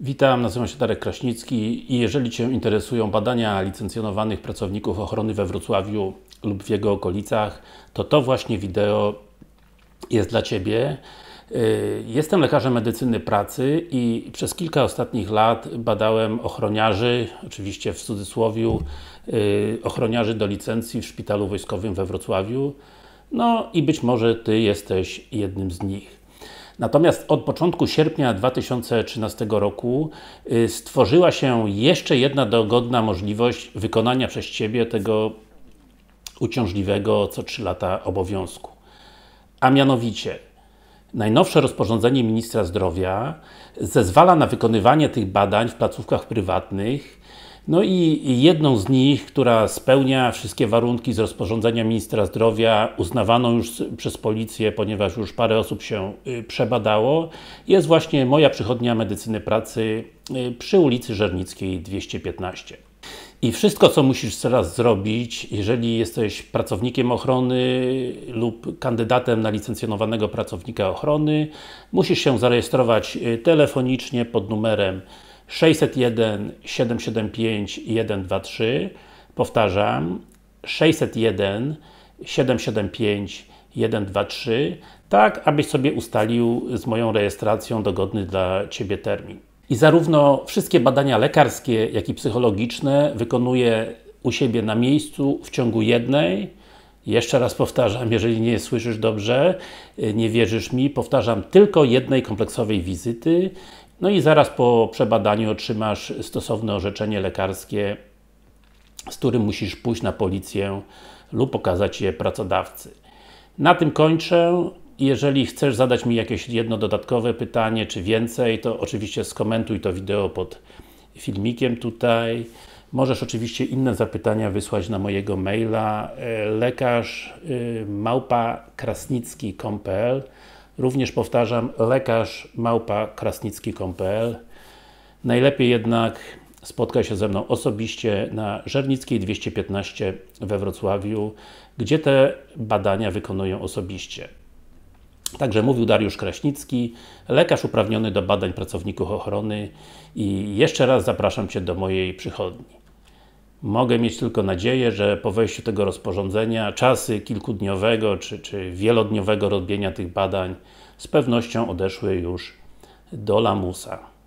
Witam, nazywam się Darek Kraśnicki i jeżeli Cię interesują badania licencjonowanych pracowników ochrony we Wrocławiu lub w jego okolicach, to to właśnie wideo jest dla Ciebie. Y, jestem lekarzem medycyny pracy i przez kilka ostatnich lat badałem ochroniarzy, oczywiście w cudzysłowie, y, ochroniarzy do licencji w Szpitalu Wojskowym we Wrocławiu. No i być może Ty jesteś jednym z nich. Natomiast od początku sierpnia 2013 roku y, stworzyła się jeszcze jedna dogodna możliwość wykonania przez Ciebie tego uciążliwego co 3 lata obowiązku. A mianowicie, najnowsze rozporządzenie Ministra Zdrowia zezwala na wykonywanie tych badań w placówkach prywatnych no i jedną z nich, która spełnia wszystkie warunki z rozporządzenia Ministra Zdrowia, uznawaną już przez policję, ponieważ już parę osób się y, przebadało, jest właśnie moja przychodnia medycyny pracy y, przy ulicy Żernickiej 215. I wszystko, co musisz teraz zrobić, jeżeli jesteś pracownikiem ochrony lub kandydatem na licencjonowanego pracownika ochrony, musisz się zarejestrować y, telefonicznie pod numerem 601 775 123 Powtarzam 601 775 123 tak abyś sobie ustalił z moją rejestracją dogodny dla Ciebie termin. I zarówno wszystkie badania lekarskie, jak i psychologiczne wykonuję u siebie na miejscu w ciągu jednej, jeszcze raz powtarzam, jeżeli nie słyszysz dobrze, nie wierzysz mi, powtarzam tylko jednej kompleksowej wizyty no i zaraz po przebadaniu otrzymasz stosowne orzeczenie lekarskie, z którym musisz pójść na policję lub pokazać je pracodawcy. Na tym kończę. Jeżeli chcesz zadać mi jakieś jedno dodatkowe pytanie, czy więcej, to oczywiście skomentuj to wideo pod filmikiem tutaj. Możesz oczywiście inne zapytania wysłać na mojego maila e, lekarz y, małpa krasnicki.pl Również powtarzam, lekarz małpa.krasnicki.pl Najlepiej jednak spotkać się ze mną osobiście na Żernickiej 215 we Wrocławiu, gdzie te badania wykonuję osobiście. Także mówił Dariusz Kraśnicki, lekarz uprawniony do badań pracowników ochrony i jeszcze raz zapraszam Cię do mojej przychodni. Mogę mieć tylko nadzieję, że po wejściu tego rozporządzenia czasy kilkudniowego czy, czy wielodniowego robienia tych badań z pewnością odeszły już do lamusa.